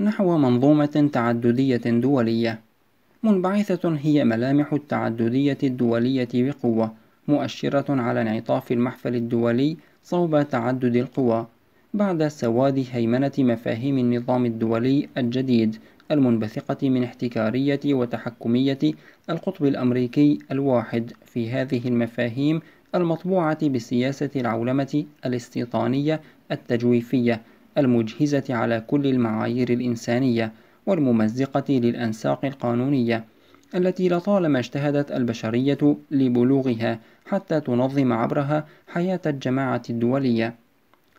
نحو منظومة تعددية دولية منبعثة هي ملامح التعددية الدولية بقوة مؤشرة على انعطاف المحفل الدولي صوب تعدد القوى بعد سواد هيمنة مفاهيم النظام الدولي الجديد المنبثقة من احتكارية وتحكمية القطب الأمريكي الواحد في هذه المفاهيم المطبوعة بسياسة العولمة الاستيطانية التجويفية المجهزة على كل المعايير الإنسانية والممزقة للأنساق القانونية التي لطالما اجتهدت البشرية لبلوغها حتى تنظم عبرها حياة الجماعة الدولية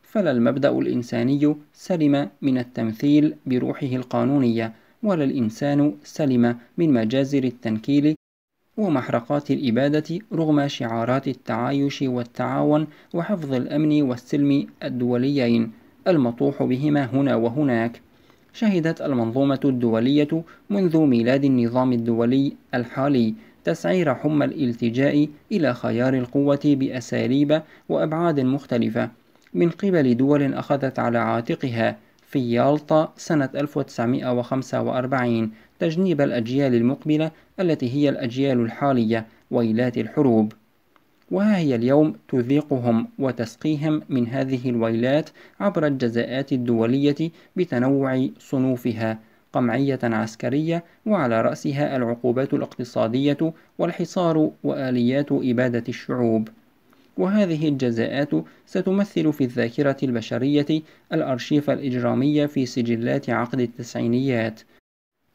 فلا المبدأ الإنساني سلم من التمثيل بروحه القانونية ولا الإنسان سلم من مجازر التنكيل ومحرقات الإبادة رغم شعارات التعايش والتعاون وحفظ الأمن والسلم الدوليين المطوح بهما هنا وهناك شهدت المنظومة الدولية منذ ميلاد النظام الدولي الحالي تسعير حمى الالتجاء إلى خيار القوة بأساليب وأبعاد مختلفة من قبل دول أخذت على عاتقها في يالطا سنة 1945 تجنيب الأجيال المقبلة التي هي الأجيال الحالية ويلات الحروب وها هي اليوم تذيقهم وتسقيهم من هذه الويلات عبر الجزاءات الدولية بتنوع صنوفها قمعية عسكرية وعلى رأسها العقوبات الاقتصادية والحصار وآليات إبادة الشعوب وهذه الجزاءات ستمثل في الذاكرة البشرية الأرشيف الإجرامية في سجلات عقد التسعينيات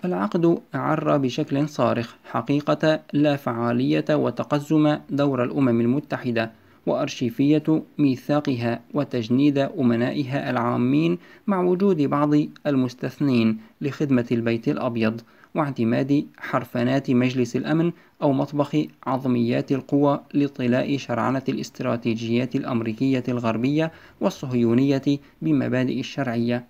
العقد عرى بشكل صارخ حقيقة لا فعالية وتقزم دور الأمم المتحدة وأرشيفية ميثاقها وتجنيد أمنائها العامين مع وجود بعض المستثنين لخدمة البيت الأبيض واعتماد حرفنات مجلس الأمن أو مطبخ عظميات القوى لطلاء شرعنة الاستراتيجيات الأمريكية الغربية والصهيونية بمبادئ الشرعية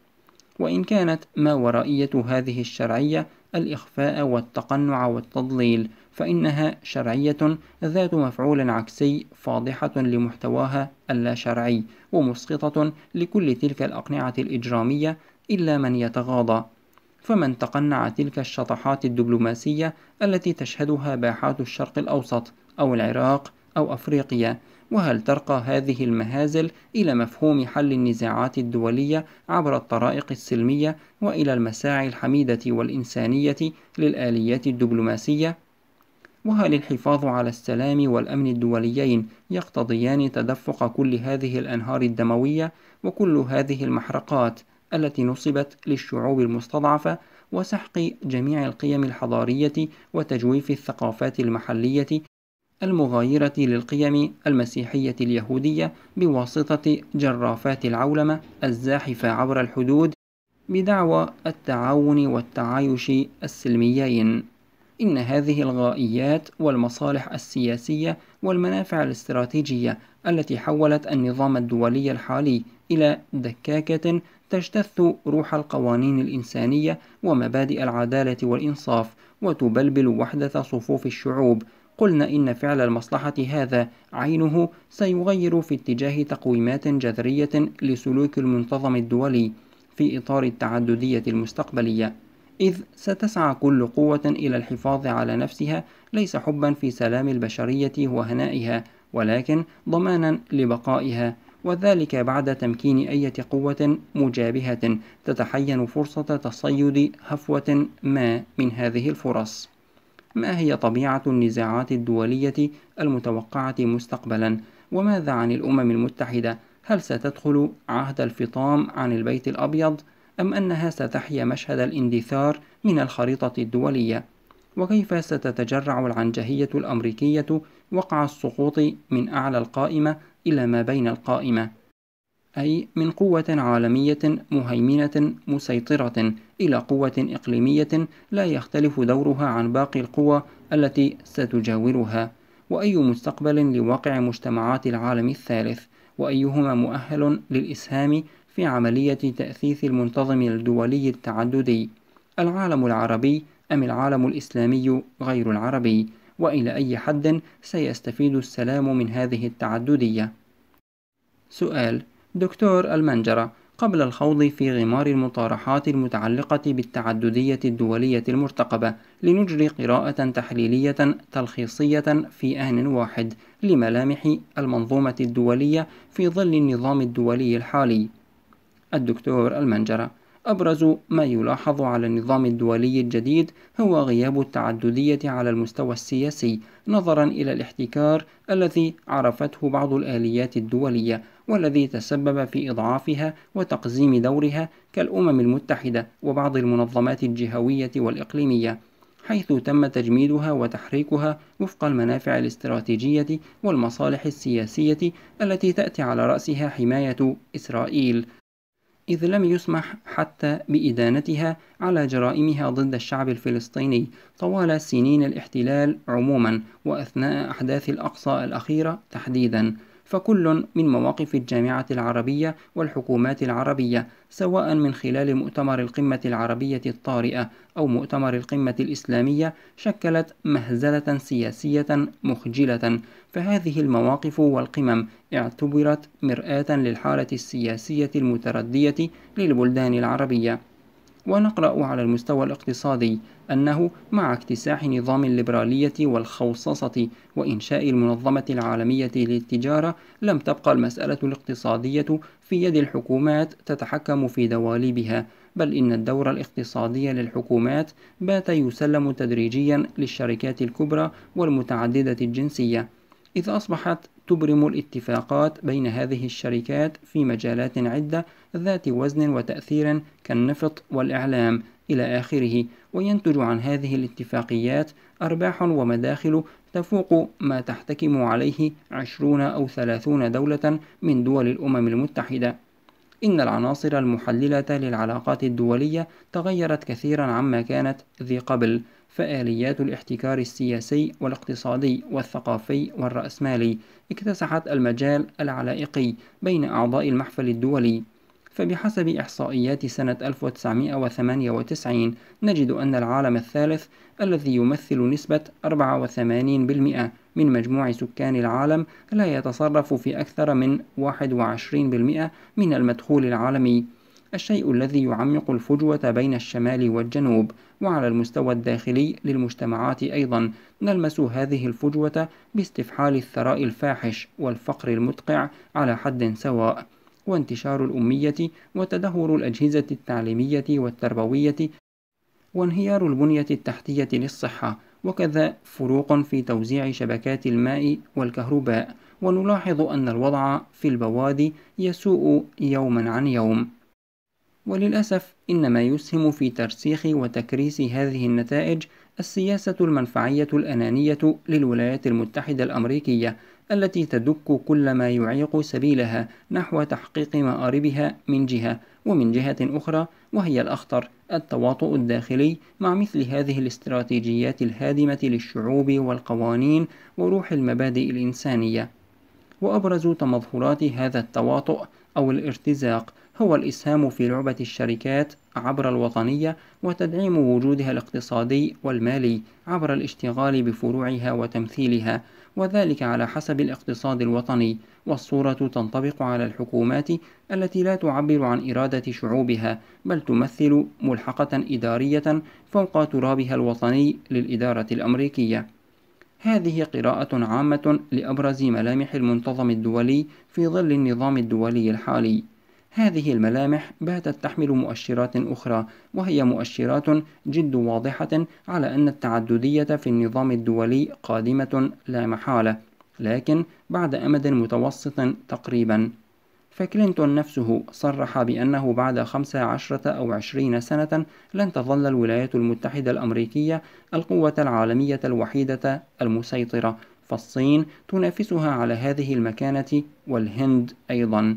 وإن كانت ما ورائية هذه الشرعية الإخفاء والتقنع والتضليل فإنها شرعية ذات مفعول عكسي فاضحة لمحتواها اللا شرعي ومسقطة لكل تلك الأقنعة الإجرامية إلا من يتغاضى فمن تقنع تلك الشطحات الدبلوماسية التي تشهدها باحات الشرق الأوسط أو العراق أو أفريقيا وهل ترقى هذه المهازل إلى مفهوم حل النزاعات الدولية عبر الطرائق السلمية وإلى المساعي الحميدة والإنسانية للآليات الدبلوماسية؟ وهل الحفاظ على السلام والأمن الدوليين يقتضيان تدفق كل هذه الأنهار الدموية وكل هذه المحرقات التي نصبت للشعوب المستضعفة وسحق جميع القيم الحضارية وتجويف الثقافات المحلية المغايرة للقيم المسيحية اليهودية بواسطة جرافات العولمة الزاحفة عبر الحدود بدعوى التعاون والتعايش السلميين إن هذه الغائيات والمصالح السياسية والمنافع الاستراتيجية التي حولت النظام الدولي الحالي إلى دكاكة تجتث روح القوانين الإنسانية ومبادئ العدالة والإنصاف وتبلبل وحدة صفوف الشعوب قلنا إن فعل المصلحة هذا عينه سيغير في اتجاه تقويمات جذرية لسلوك المنتظم الدولي في إطار التعددية المستقبلية إذ ستسعى كل قوة إلى الحفاظ على نفسها ليس حبا في سلام البشرية وهنائها ولكن ضمانا لبقائها وذلك بعد تمكين أي قوة مجابهة تتحين فرصة تصيد هفوة ما من هذه الفرص ما هي طبيعة النزاعات الدولية المتوقعة مستقبلا وماذا عن الأمم المتحدة هل ستدخل عهد الفطام عن البيت الأبيض أم أنها ستحيا مشهد الاندثار من الخريطة الدولية وكيف ستتجرع العنجهية الأمريكية وقع السقوط من أعلى القائمة إلى ما بين القائمة أي من قوة عالمية مهيمنة مسيطرة إلى قوة إقليمية لا يختلف دورها عن باقي القوى التي ستجاورها وأي مستقبل لواقع مجتمعات العالم الثالث وأيهما مؤهل للإسهام في عملية تأثيث المنتظم الدولي التعددي العالم العربي أم العالم الإسلامي غير العربي وإلى أي حد سيستفيد السلام من هذه التعددية؟ سؤال دكتور المنجرة قبل الخوض في غمار المطارحات المتعلقة بالتعددية الدولية المرتقبة لنجري قراءة تحليلية تلخيصية في آن واحد لملامح المنظومة الدولية في ظل النظام الدولي الحالي الدكتور المنجرة أبرز ما يلاحظ على النظام الدولي الجديد هو غياب التعددية على المستوى السياسي نظرا إلى الاحتكار الذي عرفته بعض الآليات الدولية والذي تسبب في إضعافها وتقزيم دورها كالأمم المتحدة وبعض المنظمات الجهوية والإقليمية حيث تم تجميدها وتحريكها وفق المنافع الاستراتيجية والمصالح السياسية التي تأتي على رأسها حماية إسرائيل إذ لم يسمح حتى بإدانتها على جرائمها ضد الشعب الفلسطيني طوال سنين الاحتلال عموما وأثناء أحداث الأقصى الأخيرة تحديدا فكل من مواقف الجامعة العربية والحكومات العربية سواء من خلال مؤتمر القمة العربية الطارئة أو مؤتمر القمة الإسلامية شكلت مهزلة سياسية مخجلة فهذه المواقف والقمم اعتبرت مرآة للحالة السياسية المتردية للبلدان العربية ونقرأ على المستوى الاقتصادي أنه مع اكتساح نظام الليبرالية والخوصصة وإنشاء المنظمة العالمية للتجارة لم تبقى المسألة الاقتصادية في يد الحكومات تتحكم في دواليبها بل إن الدور الاقتصادي للحكومات بات يسلم تدريجيا للشركات الكبرى والمتعددة الجنسية إذ أصبحت تبرم الاتفاقات بين هذه الشركات في مجالات عدة ذات وزن وتأثير كالنفط والإعلام إلى آخره وينتج عن هذه الاتفاقيات أرباح ومداخل تفوق ما تحتكم عليه عشرون أو ثلاثون دولة من دول الأمم المتحدة إن العناصر المحللة للعلاقات الدولية تغيرت كثيرا عما كانت ذي قبل فآليات الاحتكار السياسي والاقتصادي والثقافي والرأسمالي اكتسحت المجال العلائقي بين أعضاء المحفل الدولي فبحسب إحصائيات سنة 1998 نجد أن العالم الثالث الذي يمثل نسبة 84% من مجموع سكان العالم لا يتصرف في أكثر من 21% من المدخول العالمي الشيء الذي يعمق الفجوة بين الشمال والجنوب وعلى المستوى الداخلي للمجتمعات أيضا نلمس هذه الفجوة باستفحال الثراء الفاحش والفقر المدقع على حد سواء وانتشار الأمية وتدهور الأجهزة التعليمية والتربوية وانهيار البنية التحتية للصحة وكذا فروق في توزيع شبكات الماء والكهرباء ونلاحظ أن الوضع في البوادي يسوء يوما عن يوم وللأسف إن ما يسهم في ترسيخ وتكريس هذه النتائج السياسة المنفعية الأنانية للولايات المتحدة الأمريكية التي تدك كل ما يعيق سبيلها نحو تحقيق مآربها من جهة ومن جهة أخرى وهي الأخطر التواطؤ الداخلي مع مثل هذه الاستراتيجيات الهادمة للشعوب والقوانين وروح المبادئ الإنسانية وأبرز تمظهرات هذا التواطؤ أو الارتزاق هو الإسهام في لعبة الشركات عبر الوطنية وتدعيم وجودها الاقتصادي والمالي عبر الاشتغال بفروعها وتمثيلها وذلك على حسب الاقتصاد الوطني والصورة تنطبق على الحكومات التي لا تعبر عن إرادة شعوبها بل تمثل ملحقة إدارية فوق ترابها الوطني للإدارة الأمريكية هذه قراءة عامة لأبرز ملامح المنتظم الدولي في ظل النظام الدولي الحالي هذه الملامح باتت تحمل مؤشرات أخرى وهي مؤشرات جد واضحة على أن التعددية في النظام الدولي قادمة لا محالة لكن بعد أمد متوسط تقريبا فكلينتون نفسه صرح بأنه بعد خمسة عشرة أو عشرين سنة لن تظل الولايات المتحدة الأمريكية القوة العالمية الوحيدة المسيطرة فالصين تنافسها على هذه المكانة والهند أيضا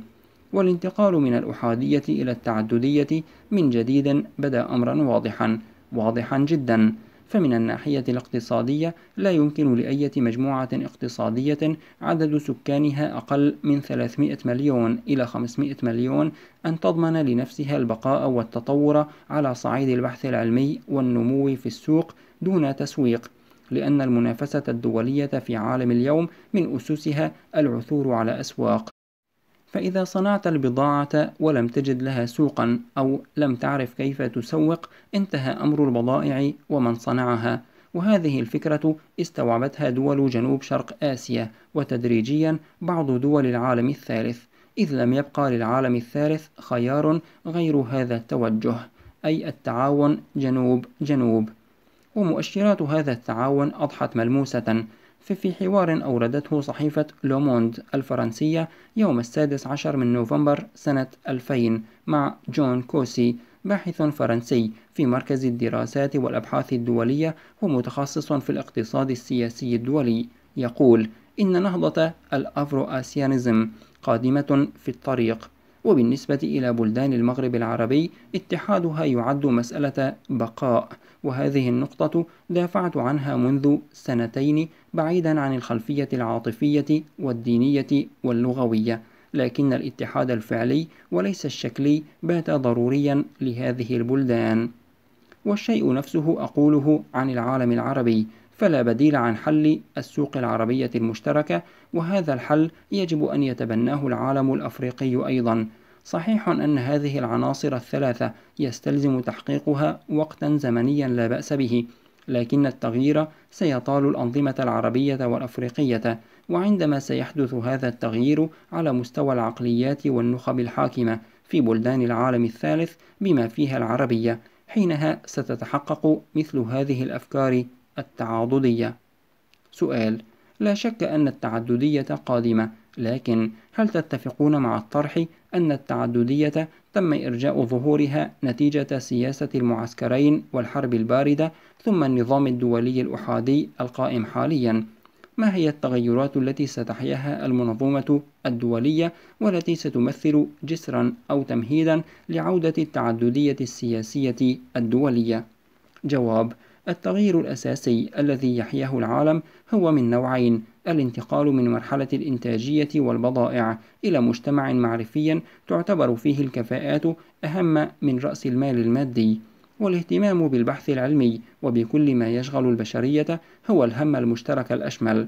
والانتقال من الأحادية إلى التعددية من جديد بدا أمرا واضحا واضحا جدا فمن الناحية الاقتصادية لا يمكن لأية مجموعة اقتصادية عدد سكانها أقل من 300 مليون إلى 500 مليون أن تضمن لنفسها البقاء والتطور على صعيد البحث العلمي والنمو في السوق دون تسويق لأن المنافسة الدولية في عالم اليوم من أسسها العثور على أسواق فإذا صنعت البضاعة ولم تجد لها سوقا أو لم تعرف كيف تسوق انتهى أمر البضائع ومن صنعها وهذه الفكرة استوعبتها دول جنوب شرق آسيا وتدريجيا بعض دول العالم الثالث إذ لم يبقى للعالم الثالث خيار غير هذا التوجه أي التعاون جنوب جنوب ومؤشرات هذا التعاون أضحت ملموسة ففي حوار أوردته صحيفة لوموند الفرنسية يوم السادس عشر من نوفمبر سنة 2000 مع جون كوسي باحث فرنسي في مركز الدراسات والأبحاث الدولية ومتخصص في الاقتصاد السياسي الدولي يقول إن نهضة الأفرو آسيانزم قادمة في الطريق وبالنسبة إلى بلدان المغرب العربي اتحادها يعد مسألة بقاء وهذه النقطة دافعت عنها منذ سنتين بعيدا عن الخلفية العاطفية والدينية واللغوية لكن الاتحاد الفعلي وليس الشكلي بات ضروريا لهذه البلدان والشيء نفسه أقوله عن العالم العربي فلا بديل عن حل السوق العربية المشتركة وهذا الحل يجب أن يتبناه العالم الأفريقي أيضا صحيح أن هذه العناصر الثلاثة يستلزم تحقيقها وقتا زمنيا لا بأس به لكن التغيير سيطال الأنظمة العربية والأفريقية وعندما سيحدث هذا التغيير على مستوى العقليات والنخب الحاكمة في بلدان العالم الثالث بما فيها العربية حينها ستتحقق مثل هذه الأفكار التعاضدية سؤال لا شك أن التعددية قادمة لكن هل تتفقون مع الطرح أن التعددية تم إرجاء ظهورها نتيجة سياسة المعسكرين والحرب الباردة ثم النظام الدولي الأحادي القائم حاليا ما هي التغيرات التي ستحياها المنظومة الدولية والتي ستمثل جسرا أو تمهيدا لعودة التعددية السياسية الدولية؟ جواب التغيير الأساسي الذي يحياه العالم هو من نوعين الانتقال من مرحلة الإنتاجية والبضائع إلى مجتمع معرفي تعتبر فيه الكفاءات أهم من رأس المال المادي والاهتمام بالبحث العلمي وبكل ما يشغل البشرية هو الهم المشترك الأشمل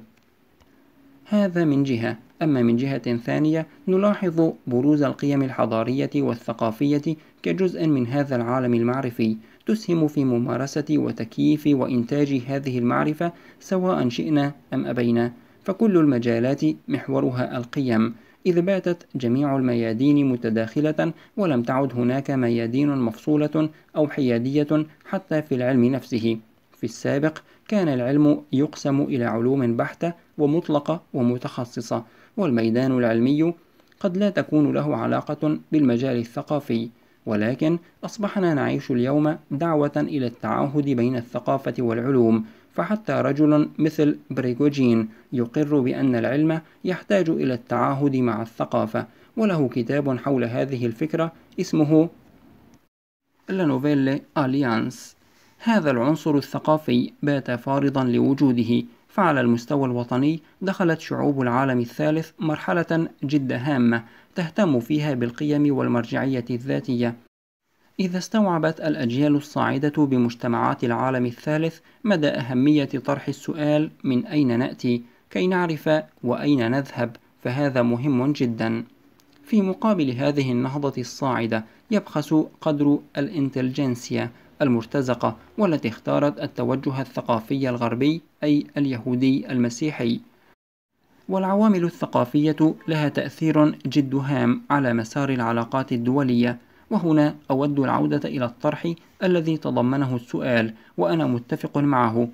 هذا من جهة أما من جهة ثانية نلاحظ بروز القيم الحضارية والثقافية كجزء من هذا العالم المعرفي تسهم في ممارسة وتكييف وإنتاج هذه المعرفة سواء شئنا أم أبينا فكل المجالات محورها القيم إذ باتت جميع الميادين متداخلة ولم تعد هناك ميادين مفصولة أو حيادية حتى في العلم نفسه في السابق كان العلم يقسم إلى علوم بحتة ومطلقة ومتخصصة والميدان العلمي قد لا تكون له علاقة بالمجال الثقافي ولكن أصبحنا نعيش اليوم دعوة إلى التعاهد بين الثقافة والعلوم فحتى رجل مثل بريغوجين يقر بأن العلم يحتاج إلى التعاهد مع الثقافة وله كتاب حول هذه الفكرة اسمه لانوفيلي أليانس هذا العنصر الثقافي بات فارضا لوجوده فعلى المستوى الوطني دخلت شعوب العالم الثالث مرحلة جد هامة تهتم فيها بالقيم والمرجعية الذاتية إذا استوعبت الأجيال الصاعدة بمجتمعات العالم الثالث مدى أهمية طرح السؤال من أين نأتي كي نعرف وأين نذهب فهذا مهم جدا في مقابل هذه النهضة الصاعدة يبخس قدر الانتلجنسيا المرتزقة والتي اختارت التوجه الثقافي الغربي أي اليهودي المسيحي والعوامل الثقافية لها تأثير جد هام على مسار العلاقات الدولية وهنا أود العودة إلى الطرح الذي تضمنه السؤال وأنا متفق معه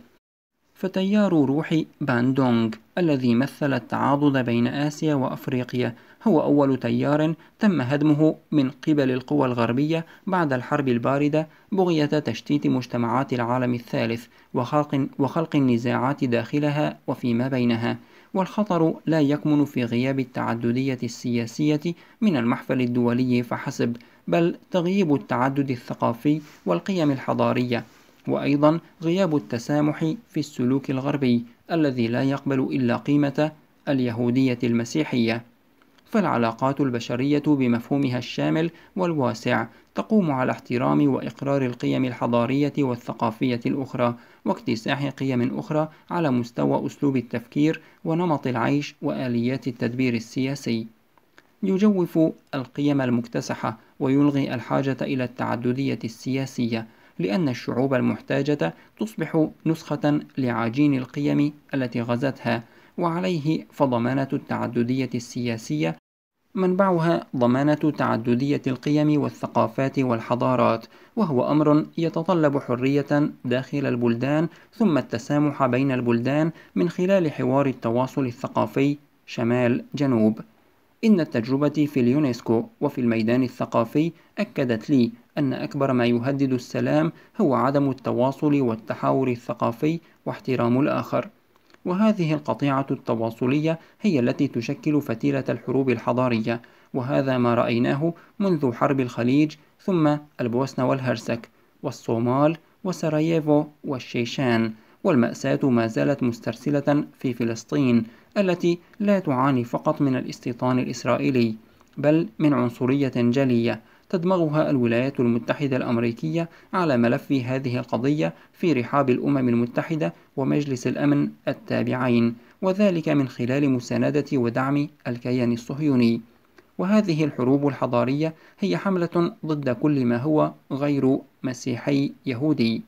فتيار روح باندونغ الذي مثل التعاضد بين آسيا وأفريقيا هو أول تيار تم هدمه من قبل القوى الغربية بعد الحرب الباردة بغية تشتيت مجتمعات العالم الثالث وخلق, وخلق النزاعات داخلها وفيما بينها والخطر لا يكمن في غياب التعددية السياسية من المحفل الدولي فحسب بل تغييب التعدد الثقافي والقيم الحضارية وأيضا غياب التسامح في السلوك الغربي الذي لا يقبل إلا قيمة اليهودية المسيحية فالعلاقات البشرية بمفهومها الشامل والواسع تقوم على احترام وإقرار القيم الحضارية والثقافية الأخرى واكتساح قيم أخرى على مستوى أسلوب التفكير ونمط العيش وآليات التدبير السياسي يجوف القيم المكتسحة ويلغي الحاجة إلى التعددية السياسية لأن الشعوب المحتاجة تصبح نسخة لعجين القيم التي غزتها وعليه فضمانة التعددية السياسية منبعها ضمانة تعددية القيم والثقافات والحضارات، وهو أمر يتطلب حرية داخل البلدان ثم التسامح بين البلدان من خلال حوار التواصل الثقافي شمال جنوب. إن التجربة في اليونسكو وفي الميدان الثقافي أكدت لي أن أكبر ما يهدد السلام هو عدم التواصل والتحاور الثقافي واحترام الآخر وهذه القطيعة التواصلية هي التي تشكل فتيلة الحروب الحضارية وهذا ما رأيناه منذ حرب الخليج ثم البوسنة والهرسك والصومال وسراييفو والشيشان والمأساة ما زالت مسترسلة في فلسطين التي لا تعاني فقط من الاستيطان الإسرائيلي بل من عنصرية جلية تدمغها الولايات المتحدة الأمريكية على ملف هذه القضية في رحاب الأمم المتحدة ومجلس الأمن التابعين وذلك من خلال مساندة ودعم الكيان الصهيوني وهذه الحروب الحضارية هي حملة ضد كل ما هو غير مسيحي يهودي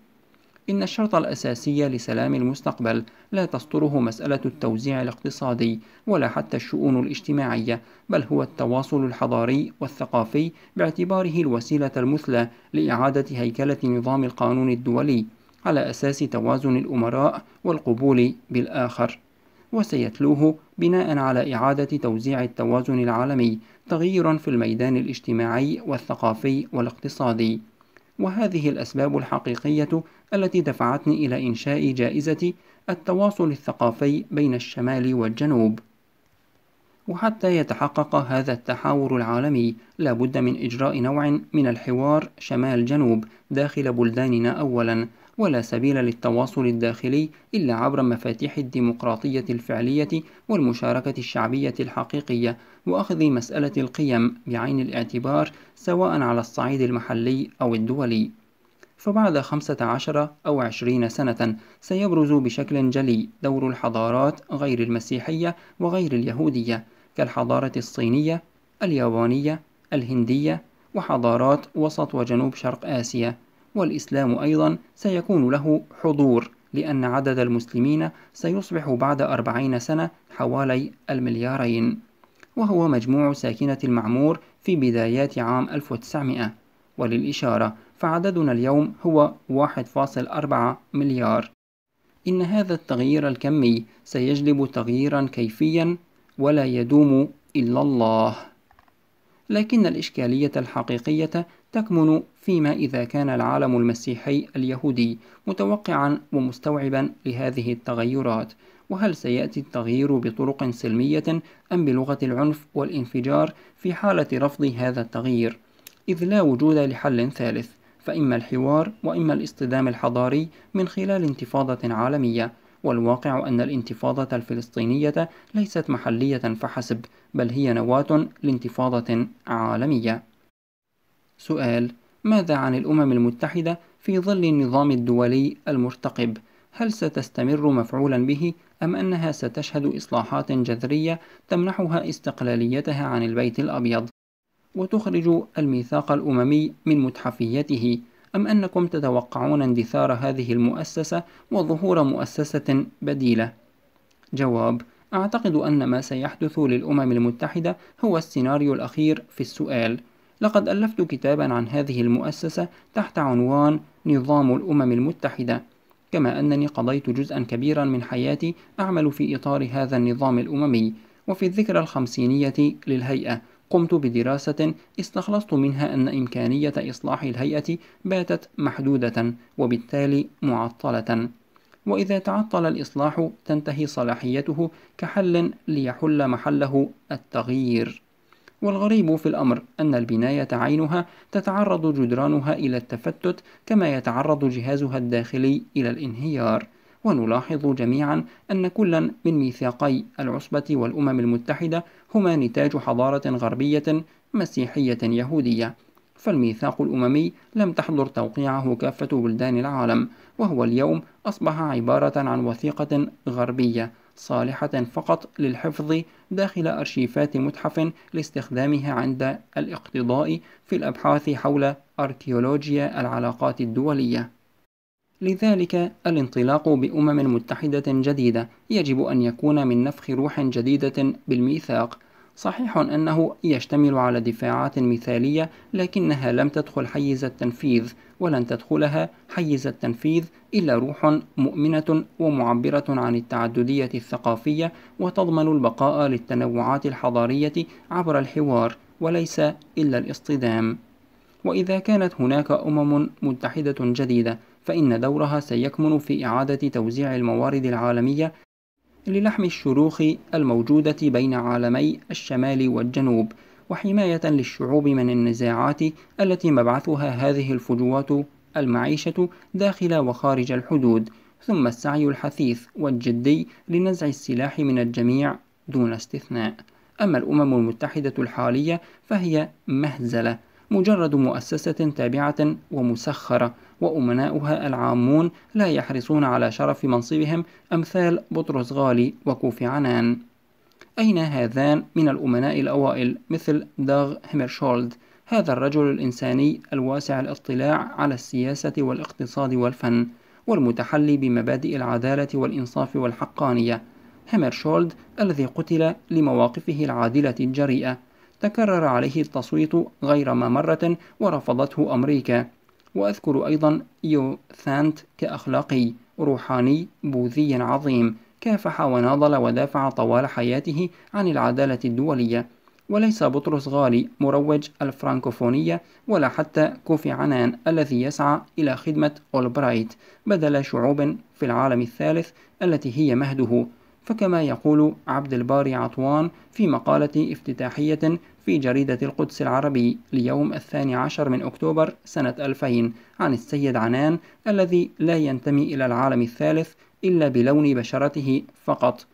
إن الشرط الأساسي لسلام المستقبل لا تسطره مسألة التوزيع الاقتصادي ولا حتى الشؤون الاجتماعية بل هو التواصل الحضاري والثقافي باعتباره الوسيلة المثلى لإعادة هيكلة نظام القانون الدولي على أساس توازن الأمراء والقبول بالآخر وسيتلوه بناء على إعادة توزيع التوازن العالمي تغيير في الميدان الاجتماعي والثقافي والاقتصادي وهذه الأسباب الحقيقية التي دفعتني إلى إنشاء جائزة التواصل الثقافي بين الشمال والجنوب وحتى يتحقق هذا التحاور العالمي لا بد من إجراء نوع من الحوار شمال جنوب داخل بلداننا أولا ولا سبيل للتواصل الداخلي إلا عبر مفاتيح الديمقراطية الفعلية والمشاركة الشعبية الحقيقية وأخذ مسألة القيم بعين الاعتبار سواء على الصعيد المحلي أو الدولي فبعد خمسة عشر أو عشرين سنة سيبرز بشكل جلي دور الحضارات غير المسيحية وغير اليهودية كالحضارة الصينية اليابانية الهندية وحضارات وسط وجنوب شرق آسيا والإسلام أيضا سيكون له حضور لأن عدد المسلمين سيصبح بعد أربعين سنة حوالي المليارين وهو مجموع ساكنة المعمور في بدايات عام 1900 وللإشارة فعددنا اليوم هو 1.4 مليار إن هذا التغيير الكمي سيجلب تغييرا كيفيا ولا يدوم إلا الله لكن الإشكالية الحقيقية تكمن فيما إذا كان العالم المسيحي اليهودي متوقعا ومستوعبا لهذه التغيرات وهل سيأتي التغيير بطرق سلمية أم بلغة العنف والانفجار في حالة رفض هذا التغيير إذ لا وجود لحل ثالث فإما الحوار وإما الاصطدام الحضاري من خلال انتفاضة عالمية والواقع أن الانتفاضة الفلسطينية ليست محلية فحسب بل هي نواة لانتفاضة عالمية سؤال ماذا عن الأمم المتحدة في ظل النظام الدولي المرتقب؟ هل ستستمر مفعولا به أم أنها ستشهد إصلاحات جذرية تمنحها استقلاليتها عن البيت الأبيض؟ وتخرج الميثاق الأممي من متحفيته أم أنكم تتوقعون اندثار هذه المؤسسة وظهور مؤسسة بديلة؟ جواب أعتقد أن ما سيحدث للأمم المتحدة هو السيناريو الأخير في السؤال لقد ألفت كتابا عن هذه المؤسسة تحت عنوان نظام الأمم المتحدة كما أنني قضيت جزءا كبيرا من حياتي أعمل في إطار هذا النظام الأممي وفي الذكرى الخمسينية للهيئة قمت بدراسة استخلصت منها أن إمكانية إصلاح الهيئة باتت محدودة وبالتالي معطلة وإذا تعطل الإصلاح تنتهي صلاحيته كحل ليحل محله التغيير والغريب في الأمر أن البناية عينها تتعرض جدرانها إلى التفتت كما يتعرض جهازها الداخلي إلى الانهيار ونلاحظ جميعا أن كلا من ميثاقي العصبة والأمم المتحدة هما نتاج حضارة غربية مسيحية يهودية فالميثاق الأممي لم تحضر توقيعه كافة بلدان العالم وهو اليوم أصبح عبارة عن وثيقة غربية صالحة فقط للحفظ داخل أرشيفات متحف لاستخدامها عند الاقتضاء في الأبحاث حول أركيولوجيا العلاقات الدولية لذلك الانطلاق بأمم متحدة جديدة يجب أن يكون من نفخ روح جديدة بالميثاق صحيح أنه يشتمل على دفاعات مثالية لكنها لم تدخل حيز التنفيذ ولن تدخلها حيز التنفيذ إلا روح مؤمنة ومعبرة عن التعددية الثقافية وتضمن البقاء للتنوعات الحضارية عبر الحوار وليس إلا الاصطدام وإذا كانت هناك أمم متحدة جديدة فإن دورها سيكمن في إعادة توزيع الموارد العالمية للحم الشروخ الموجودة بين عالمي الشمال والجنوب وحماية للشعوب من النزاعات التي مبعثها هذه الفجوات المعيشة داخل وخارج الحدود ثم السعي الحثيث والجدي لنزع السلاح من الجميع دون استثناء أما الأمم المتحدة الحالية فهي مهزلة مجرد مؤسسة تابعة ومسخرة وأمناؤها العامون لا يحرصون على شرف منصبهم أمثال بطرس غالي وكوفي عنان أين هذان من الأمناء الأوائل مثل داغ هيمرشولد هذا الرجل الإنساني الواسع الاطلاع على السياسة والاقتصاد والفن والمتحلي بمبادئ العدالة والإنصاف والحقانية هيمرشولد الذي قتل لمواقفه العادلة الجريئة تكرر عليه التصويت غير ما مرة ورفضته أمريكا وأذكر أيضا يوثانت كأخلاقي روحاني بوذي عظيم كافح وناضل ودافع طوال حياته عن العدالة الدولية وليس بطرس غالي مروج الفرانكوفونية ولا حتى كوفي عنان الذي يسعى إلى خدمة أولبرايت بدل شعوب في العالم الثالث التي هي مهده فكما يقول عبد الباري عطوان في مقالة افتتاحية في جريدة القدس العربي ليوم الثاني عشر من أكتوبر سنة 2000 عن السيد عنان الذي لا ينتمي إلى العالم الثالث إلا بلون بشرته فقط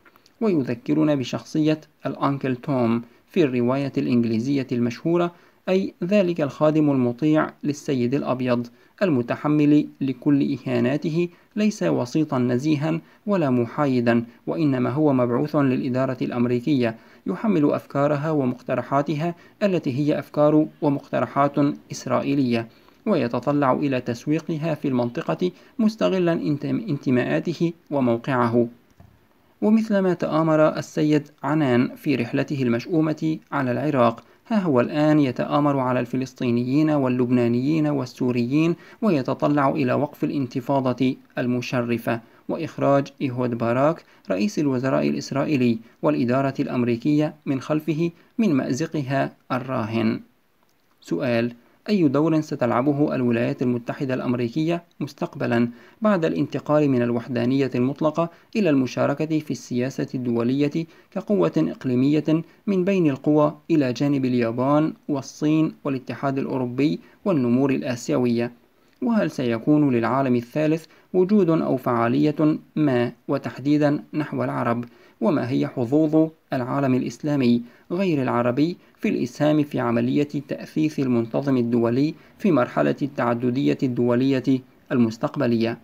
ويذكرنا بشخصية الأنكل توم في الرواية الإنجليزية المشهورة أي ذلك الخادم المطيع للسيد الأبيض المتحمل لكل إهاناته ليس وسيطا نزيها ولا محايدا وإنما هو مبعوث للإدارة الأمريكية يحمل أفكارها ومقترحاتها التي هي أفكار ومقترحات إسرائيلية ويتطلع إلى تسويقها في المنطقة مستغلا انتماءاته وموقعه ومثلما تآمر السيد عنان في رحلته المشؤومة على العراق ها هو الآن يتآمر على الفلسطينيين واللبنانيين والسوريين ويتطلع إلى وقف الانتفاضة المشرفة وإخراج إيهود باراك رئيس الوزراء الإسرائيلي والإدارة الأمريكية من خلفه من مأزقها الراهن سؤال أي دور ستلعبه الولايات المتحدة الأمريكية مستقبلا بعد الانتقال من الوحدانية المطلقة إلى المشاركة في السياسة الدولية كقوة إقليمية من بين القوى إلى جانب اليابان والصين والاتحاد الأوروبي والنمور الآسيوية وهل سيكون للعالم الثالث وجود أو فعالية ما وتحديدا نحو العرب؟ وما هي حظوظ العالم الإسلامي غير العربي في الإسهام في عملية تأسيس المنتظم الدولي في مرحلة التعددية الدولية المستقبلية؟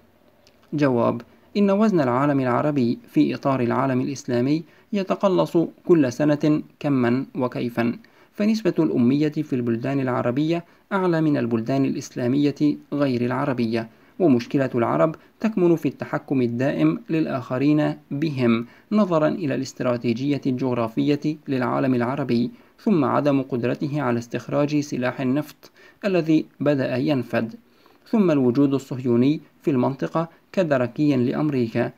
جواب إن وزن العالم العربي في إطار العالم الإسلامي يتقلص كل سنة كما وكيفا فنسبة الأمية في البلدان العربية أعلى من البلدان الإسلامية غير العربية ومشكلة العرب تكمن في التحكم الدائم للآخرين بهم نظرا إلى الاستراتيجية الجغرافية للعالم العربي ثم عدم قدرته على استخراج سلاح النفط الذي بدأ ينفد ثم الوجود الصهيوني في المنطقة كدركي لأمريكا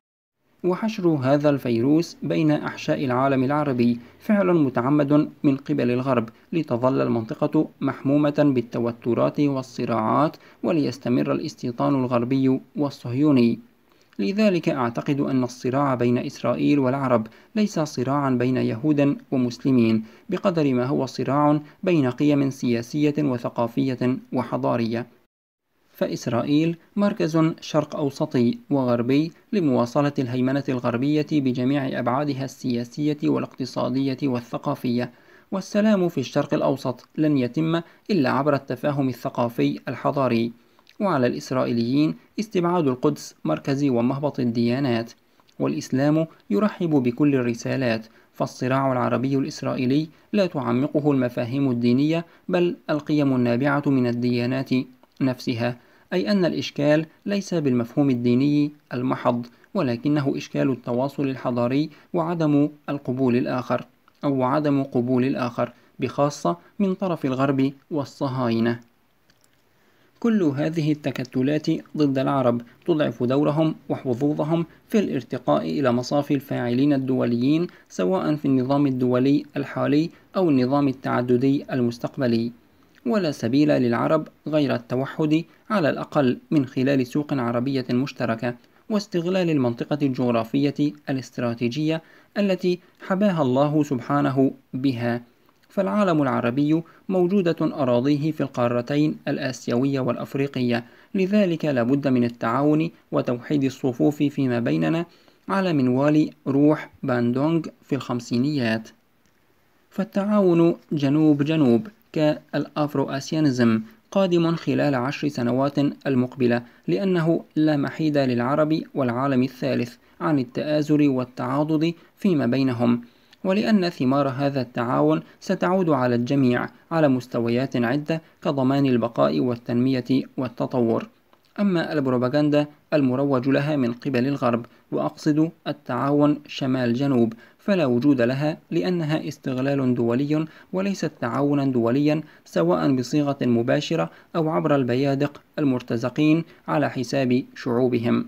وحشر هذا الفيروس بين أحشاء العالم العربي فعل متعمد من قبل الغرب لتظل المنطقة محمومة بالتوترات والصراعات وليستمر الاستيطان الغربي والصهيوني لذلك أعتقد أن الصراع بين إسرائيل والعرب ليس صراعا بين يهود ومسلمين بقدر ما هو صراع بين قيم سياسية وثقافية وحضارية فإسرائيل مركز شرق أوسطي وغربي لمواصلة الهيمنة الغربية بجميع أبعادها السياسية والاقتصادية والثقافية والسلام في الشرق الأوسط لن يتم إلا عبر التفاهم الثقافي الحضاري وعلى الإسرائيليين استبعاد القدس مركز ومهبط الديانات والإسلام يرحب بكل الرسالات فالصراع العربي الإسرائيلي لا تعمقه المفاهيم الدينية بل القيم النابعة من الديانات نفسها أي أن الإشكال ليس بالمفهوم الديني المحض ولكنه إشكال التواصل الحضاري وعدم القبول الآخر أو عدم قبول الآخر بخاصة من طرف الغرب والصهاينة كل هذه التكتلات ضد العرب تضعف دورهم وحظوظهم في الارتقاء إلى مصاف الفاعلين الدوليين سواء في النظام الدولي الحالي أو النظام التعددي المستقبلي ولا سبيل للعرب غير التوحد على الأقل من خلال سوق عربية مشتركة واستغلال المنطقة الجغرافية الاستراتيجية التي حباها الله سبحانه بها فالعالم العربي موجودة أراضيه في القارتين الآسيوية والأفريقية لذلك لابد من التعاون وتوحيد الصفوف فيما بيننا على منوال روح باندونغ في الخمسينيات فالتعاون جنوب جنوب كالأفرو أسيانزم قادم خلال عشر سنوات المقبلة لأنه لا محيد للعرب والعالم الثالث عن التآزر والتعاضد فيما بينهم ولأن ثمار هذا التعاون ستعود على الجميع على مستويات عدة كضمان البقاء والتنمية والتطور أما البروباغندا المروج لها من قبل الغرب وأقصد التعاون شمال جنوب فلا وجود لها لأنها استغلال دولي وليست تعاونا دوليا سواء بصيغة مباشرة أو عبر البيادق المرتزقين على حساب شعوبهم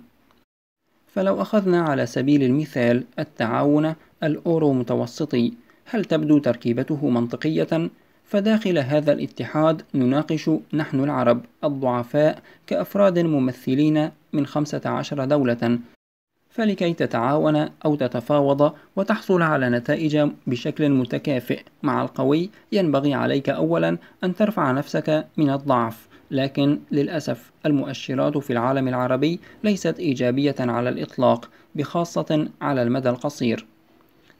فلو أخذنا على سبيل المثال التعاون الأورو متوسطي هل تبدو تركيبته منطقية؟ فداخل هذا الاتحاد نناقش نحن العرب الضعفاء كأفراد ممثلين من 15 دولة فلكي تتعاون أو تتفاوض وتحصل على نتائج بشكل متكافئ مع القوي ينبغي عليك أولا أن ترفع نفسك من الضعف لكن للأسف المؤشرات في العالم العربي ليست إيجابية على الإطلاق بخاصة على المدى القصير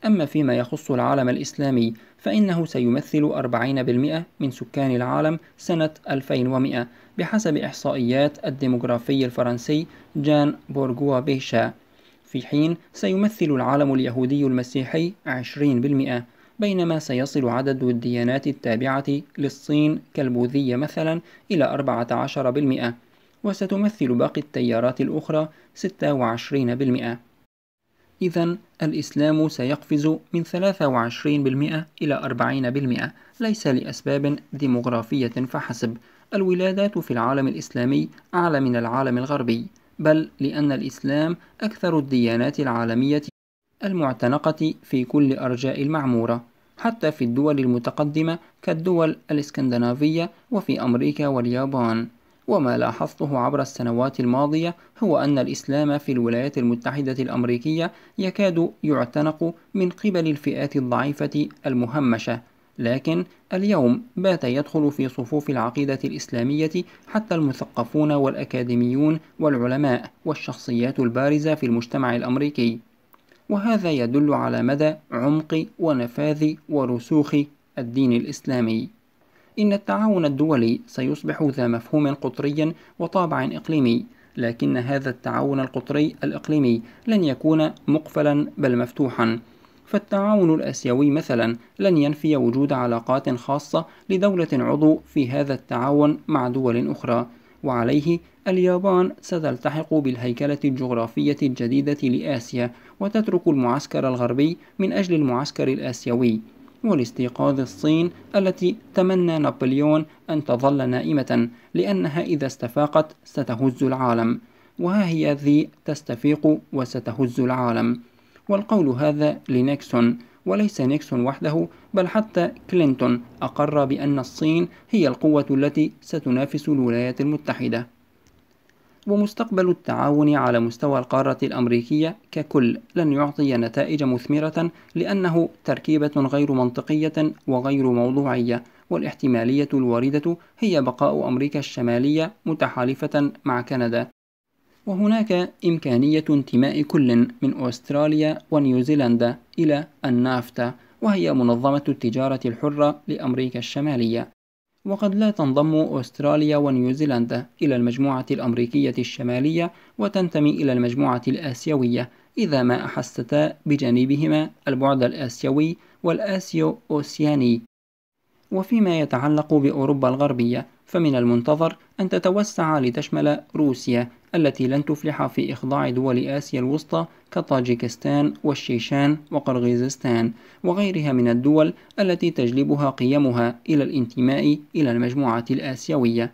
أما فيما يخص العالم الإسلامي فإنه سيمثل 40% من سكان العالم سنة 2100 بحسب إحصائيات الديموغرافي الفرنسي جان بورغوا بيشا في حين سيمثل العالم اليهودي المسيحي 20% بينما سيصل عدد الديانات التابعة للصين كالبوذية مثلا إلى 14% وستمثل باقي التيارات الأخرى 26% إذا الإسلام سيقفز من 23% إلى 40% ليس لأسباب ديمغرافية فحسب الولادات في العالم الإسلامي أعلى من العالم الغربي بل لأن الإسلام أكثر الديانات العالمية المعتنقة في كل أرجاء المعمورة حتى في الدول المتقدمة كالدول الإسكندنافية وفي أمريكا واليابان وما لاحظته عبر السنوات الماضية هو أن الإسلام في الولايات المتحدة الأمريكية يكاد يعتنق من قبل الفئات الضعيفة المهمشة لكن اليوم بات يدخل في صفوف العقيدة الإسلامية حتى المثقفون والأكاديميون والعلماء والشخصيات البارزة في المجتمع الأمريكي وهذا يدل على مدى عمق ونفاذ ورسوخ الدين الإسلامي إن التعاون الدولي سيصبح ذا مفهوم قطري وطابع إقليمي لكن هذا التعاون القطري الإقليمي لن يكون مقفلا بل مفتوحا فالتعاون الآسيوي مثلا لن ينفي وجود علاقات خاصة لدولة عضو في هذا التعاون مع دول أخرى وعليه اليابان ستلتحق بالهيكلة الجغرافية الجديدة لآسيا وتترك المعسكر الغربي من أجل المعسكر الآسيوي ولاستيقاظ الصين التي تمنى نابليون أن تظل نائمة لأنها إذا استفاقت ستهز العالم وها هي ذي تستفيق وستهز العالم والقول هذا لنيكسون وليس نيكسون وحده بل حتى كلينتون أقر بأن الصين هي القوة التي ستنافس الولايات المتحدة ومستقبل التعاون على مستوى القارة الأمريكية ككل لن يعطي نتائج مثمرة لأنه تركيبة غير منطقية وغير موضوعية والاحتمالية الواردة هي بقاء أمريكا الشمالية متحالفة مع كندا وهناك إمكانية انتماء كل من أستراليا ونيوزيلندا إلى النافتا وهي منظمة التجارة الحرة لأمريكا الشمالية وقد لا تنضم أستراليا ونيوزيلندا إلى المجموعة الأمريكية الشمالية وتنتمي إلى المجموعة الآسيوية إذا ما أحستا بجانبهما البعد الآسيوي والآسيو أوسياني وفيما يتعلق بأوروبا الغربية فمن المنتظر أن تتوسع لتشمل روسيا التي لن تفلح في إخضاع دول آسيا الوسطى كطاجيكستان والشيشان وقرغيزستان وغيرها من الدول التي تجلبها قيمها إلى الانتماء إلى المجموعة الآسيوية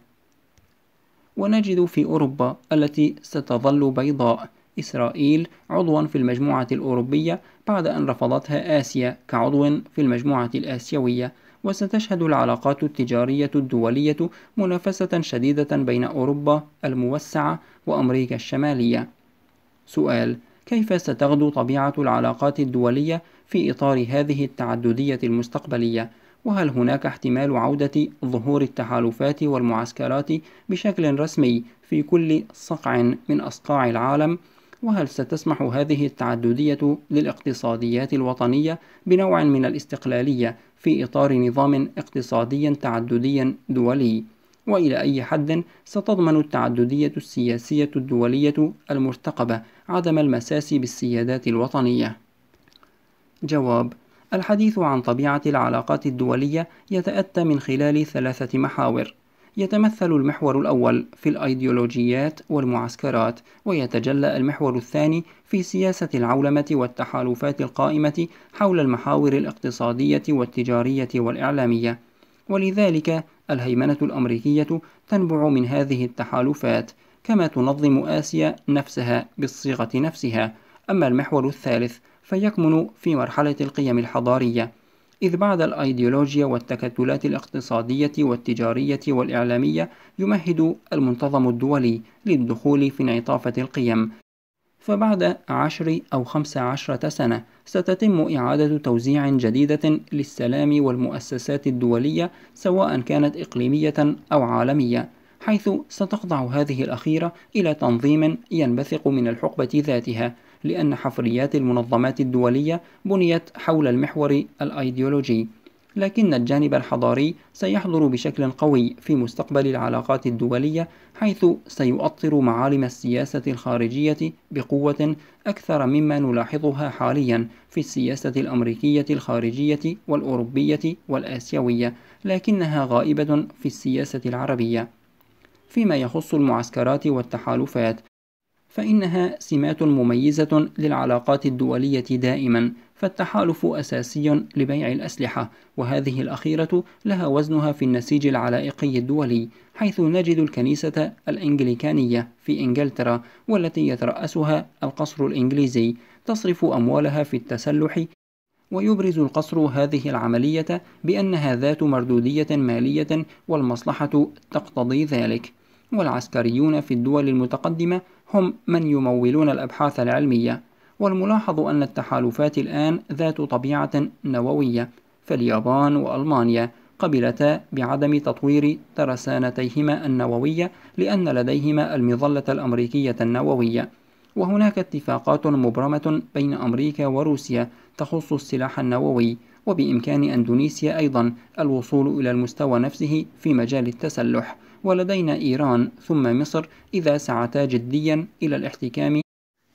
ونجد في أوروبا التي ستظل بيضاء إسرائيل عضوا في المجموعة الأوروبية بعد أن رفضتها آسيا كعضو في المجموعة الآسيوية وستشهد العلاقات التجارية الدولية منافسة شديدة بين أوروبا الموسعة وأمريكا الشمالية. سؤال: كيف ستغدو طبيعة العلاقات الدولية في إطار هذه التعددية المستقبلية؟ وهل هناك احتمال عودة ظهور التحالفات والمعسكرات بشكل رسمي في كل صقع من أصقاع العالم؟ وهل ستسمح هذه التعددية للاقتصاديات الوطنية بنوع من الاستقلالية في إطار نظام اقتصادي تعددي دولي وإلى أي حد ستضمن التعددية السياسية الدولية المرتقبة عدم المساس بالسيادات الوطنية جواب الحديث عن طبيعة العلاقات الدولية يتأتى من خلال ثلاثة محاور يتمثل المحور الأول في الأيديولوجيات والمعسكرات ويتجلى المحور الثاني في سياسة العولمة والتحالفات القائمة حول المحاور الاقتصادية والتجارية والإعلامية ولذلك الهيمنة الأمريكية تنبع من هذه التحالفات كما تنظم آسيا نفسها بالصيغة نفسها أما المحور الثالث فيكمن في مرحلة القيم الحضارية إذ بعد الأيديولوجيا والتكتلات الاقتصادية والتجارية والإعلامية يمهد المنتظم الدولي للدخول في انعطافة القيم فبعد عشر أو خمس عشرة سنة ستتم إعادة توزيع جديدة للسلام والمؤسسات الدولية سواء كانت إقليمية أو عالمية حيث ستخضع هذه الأخيرة إلى تنظيم ينبثق من الحقبة ذاتها لأن حفريات المنظمات الدولية بنيت حول المحور الأيديولوجي لكن الجانب الحضاري سيحضر بشكل قوي في مستقبل العلاقات الدولية حيث سيؤطر معالم السياسة الخارجية بقوة أكثر مما نلاحظها حاليا في السياسة الأمريكية الخارجية والأوروبية والآسيوية لكنها غائبة في السياسة العربية فيما يخص المعسكرات والتحالفات فإنها سمات مميزة للعلاقات الدولية دائما فالتحالف أساسي لبيع الأسلحة وهذه الأخيرة لها وزنها في النسيج العلائقي الدولي حيث نجد الكنيسة الإنجليكانية في إنجلترا والتي يترأسها القصر الإنجليزي تصرف أموالها في التسلح ويبرز القصر هذه العملية بأنها ذات مردودية مالية والمصلحة تقتضي ذلك والعسكريون في الدول المتقدمة هم من يمولون الأبحاث العلمية والملاحظ أن التحالفات الآن ذات طبيعة نووية فاليابان وألمانيا قبلتا بعدم تطوير ترسانتيهما النووية لأن لديهما المظلة الأمريكية النووية وهناك اتفاقات مبرمة بين أمريكا وروسيا تخص السلاح النووي وبإمكان أندونيسيا أيضا الوصول إلى المستوى نفسه في مجال التسلح ولدينا إيران ثم مصر إذا سعتا جديا إلى الاحتكام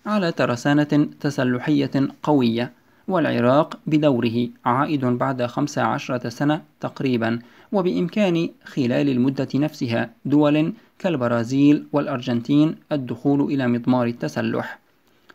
على ترسانة تسلحية قوية والعراق بدوره عائد بعد خمس عشرة سنة تقريبا وبإمكان خلال المدة نفسها دول كالبرازيل والأرجنتين الدخول إلى مضمار التسلح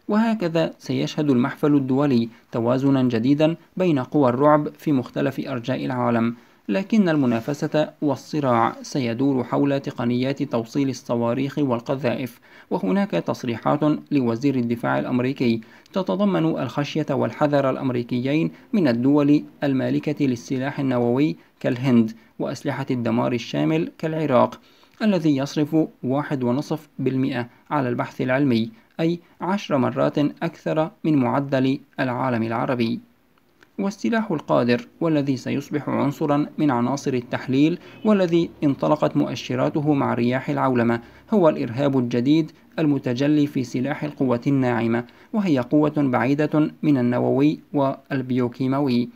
وهكذا سيشهد المحفل الدولي توازنا جديدا بين قوى الرعب في مختلف أرجاء العالم لكن المنافسة والصراع سيدور حول تقنيات توصيل الصواريخ والقذائف وهناك تصريحات لوزير الدفاع الأمريكي تتضمن الخشية والحذر الأمريكيين من الدول المالكة للسلاح النووي كالهند وأسلحة الدمار الشامل كالعراق الذي يصرف 1.5% على البحث العلمي أي عشر مرات أكثر من معدل العالم العربي والسلاح القادر والذي سيصبح عنصرا من عناصر التحليل والذي انطلقت مؤشراته مع رياح العولمة هو الإرهاب الجديد المتجلي في سلاح القوة الناعمة وهي قوة بعيدة من النووي والبيوكيماوي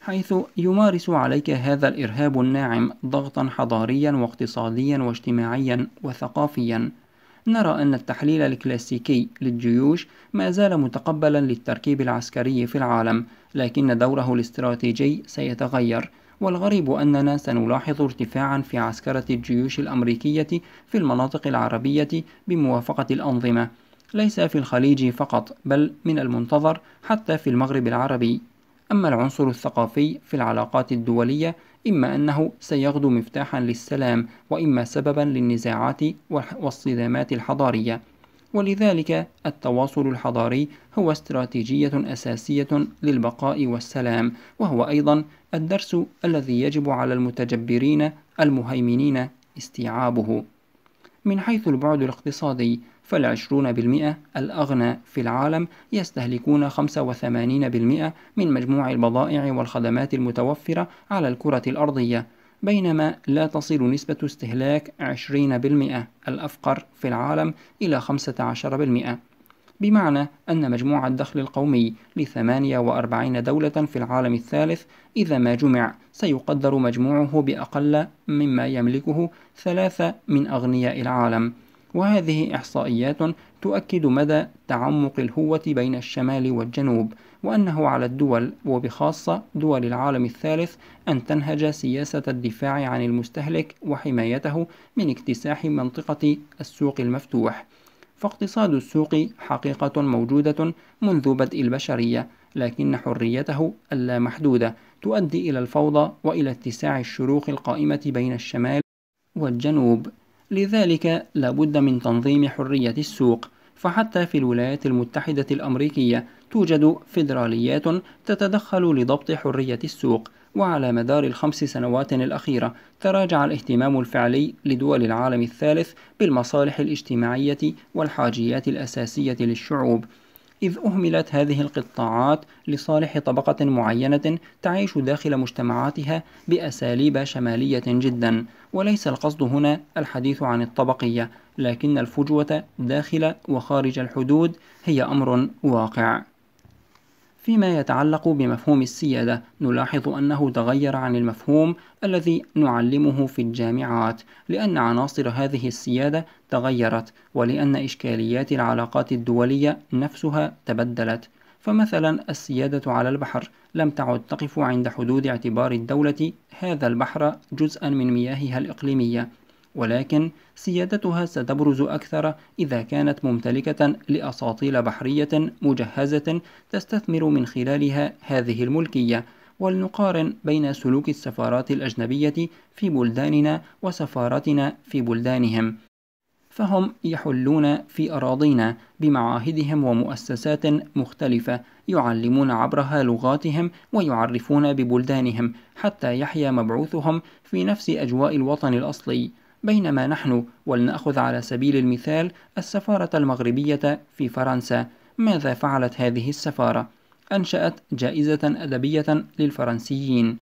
حيث يمارس عليك هذا الإرهاب الناعم ضغطا حضاريا واقتصاديا واجتماعيا وثقافيا نرى أن التحليل الكلاسيكي للجيوش ما زال متقبلا للتركيب العسكري في العالم لكن دوره الاستراتيجي سيتغير والغريب أننا سنلاحظ ارتفاعا في عسكرة الجيوش الأمريكية في المناطق العربية بموافقة الأنظمة ليس في الخليج فقط بل من المنتظر حتى في المغرب العربي أما العنصر الثقافي في العلاقات الدولية إما أنه سيغدو مفتاحا للسلام وإما سببا للنزاعات والصدامات الحضارية ولذلك التواصل الحضاري هو استراتيجية أساسية للبقاء والسلام وهو أيضا الدرس الذي يجب على المتجبرين المهيمنين استيعابه من حيث البعد الاقتصادي فالعشرون بالمئة الأغنى في العالم يستهلكون 85% من مجموع البضائع والخدمات المتوفرة على الكرة الأرضية بينما لا تصل نسبة استهلاك 20% الأفقر في العالم إلى 15% بمعنى أن مجموع الدخل القومي ل 48 دولة في العالم الثالث إذا ما جمع سيقدر مجموعه بأقل مما يملكه ثلاثة من أغنياء العالم وهذه إحصائيات تؤكد مدى تعمق الهوة بين الشمال والجنوب وأنه على الدول وبخاصة دول العالم الثالث أن تنهج سياسة الدفاع عن المستهلك وحمايته من اكتساح منطقة السوق المفتوح فاقتصاد السوق حقيقة موجودة منذ بدء البشرية لكن حريته اللامحدودة تؤدي إلى الفوضى وإلى اتساع الشروخ القائمة بين الشمال والجنوب لذلك لابد من تنظيم حرية السوق فحتى في الولايات المتحدة الأمريكية توجد فيدراليات تتدخل لضبط حرية السوق وعلى مدار الخمس سنوات الأخيرة تراجع الاهتمام الفعلي لدول العالم الثالث بالمصالح الاجتماعية والحاجيات الأساسية للشعوب إذ أهملت هذه القطاعات لصالح طبقة معينة تعيش داخل مجتمعاتها بأساليب شمالية جدا وليس القصد هنا الحديث عن الطبقية لكن الفجوة داخل وخارج الحدود هي أمر واقع فيما يتعلق بمفهوم السيادة نلاحظ أنه تغير عن المفهوم الذي نعلمه في الجامعات لأن عناصر هذه السيادة تغيرت ولأن إشكاليات العلاقات الدولية نفسها تبدلت فمثلا السيادة على البحر لم تعد تقف عند حدود اعتبار الدولة هذا البحر جزءا من مياهها الإقليمية ولكن سيادتها ستبرز أكثر إذا كانت ممتلكة لأساطيل بحرية مجهزة تستثمر من خلالها هذه الملكية ولنقارن بين سلوك السفارات الأجنبية في بلداننا وسفاراتنا في بلدانهم فهم يحلون في أراضينا بمعاهدهم ومؤسسات مختلفة يعلمون عبرها لغاتهم ويعرفون ببلدانهم حتى يحيا مبعوثهم في نفس أجواء الوطن الأصلي بينما نحن ولنأخذ على سبيل المثال السفارة المغربية في فرنسا ماذا فعلت هذه السفارة؟ أنشأت جائزة أدبية للفرنسيين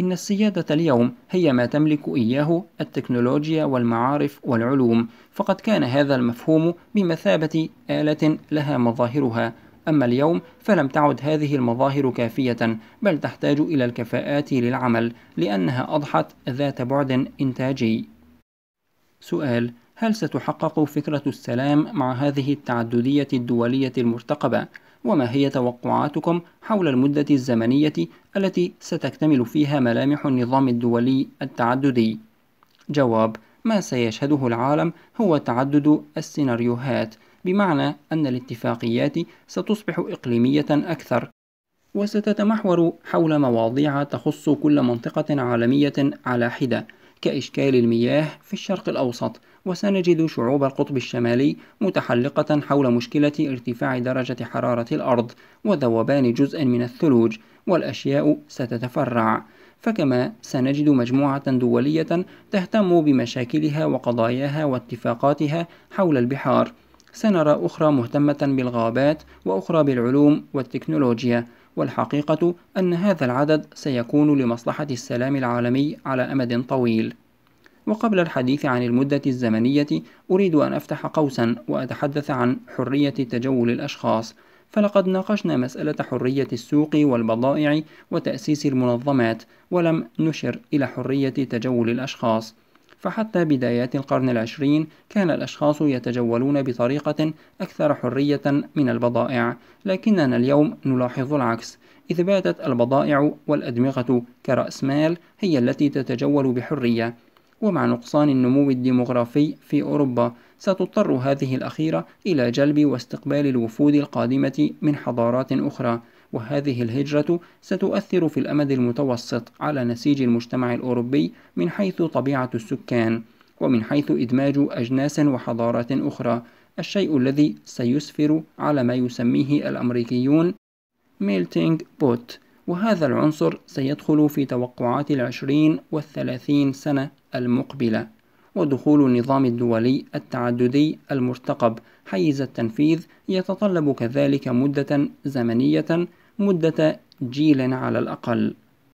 إن السيادة اليوم هي ما تملك إياه التكنولوجيا والمعارف والعلوم، فقد كان هذا المفهوم بمثابة آلة لها مظاهرها، أما اليوم فلم تعد هذه المظاهر كافية، بل تحتاج إلى الكفاءات للعمل، لأنها أضحت ذات بعد إنتاجي. سؤال هل ستحقق فكرة السلام مع هذه التعددية الدولية المرتقبة؟ وما هي توقعاتكم حول المدة الزمنية التي ستكتمل فيها ملامح النظام الدولي التعددي؟ جواب: ما سيشهده العالم هو تعدد السيناريوهات، بمعنى أن الاتفاقيات ستصبح إقليمية أكثر، وستتمحور حول مواضيع تخص كل منطقة عالمية على حدة، كإشكال المياه في الشرق الأوسط وسنجد شعوب القطب الشمالي متحلقة حول مشكلة ارتفاع درجة حرارة الأرض وذوبان جزء من الثلوج والأشياء ستتفرع فكما سنجد مجموعة دولية تهتم بمشاكلها وقضاياها واتفاقاتها حول البحار سنرى أخرى مهتمة بالغابات وأخرى بالعلوم والتكنولوجيا والحقيقة أن هذا العدد سيكون لمصلحة السلام العالمي على أمد طويل وقبل الحديث عن المدة الزمنية أريد أن أفتح قوسا وأتحدث عن حرية تجول الأشخاص فلقد ناقشنا مسألة حرية السوق والبضائع وتأسيس المنظمات ولم نشر إلى حرية تجول الأشخاص فحتى بدايات القرن العشرين كان الأشخاص يتجولون بطريقة أكثر حرية من البضائع لكننا اليوم نلاحظ العكس إذ باتت البضائع والأدمغة كرأس مال هي التي تتجول بحرية ومع نقصان النمو الديمغرافي في أوروبا ستضطر هذه الأخيرة إلى جلب واستقبال الوفود القادمة من حضارات أخرى وهذه الهجرة ستؤثر في الأمد المتوسط على نسيج المجتمع الأوروبي من حيث طبيعة السكان ومن حيث إدماج أجناس وحضارات أخرى الشيء الذي سيسفر على ما يسميه الأمريكيون ميلتينج بوت وهذا العنصر سيدخل في توقعات العشرين والثلاثين سنة المقبلة ودخول النظام الدولي التعددي المرتقب حيز التنفيذ يتطلب كذلك مدة زمنية مدة جيل على الأقل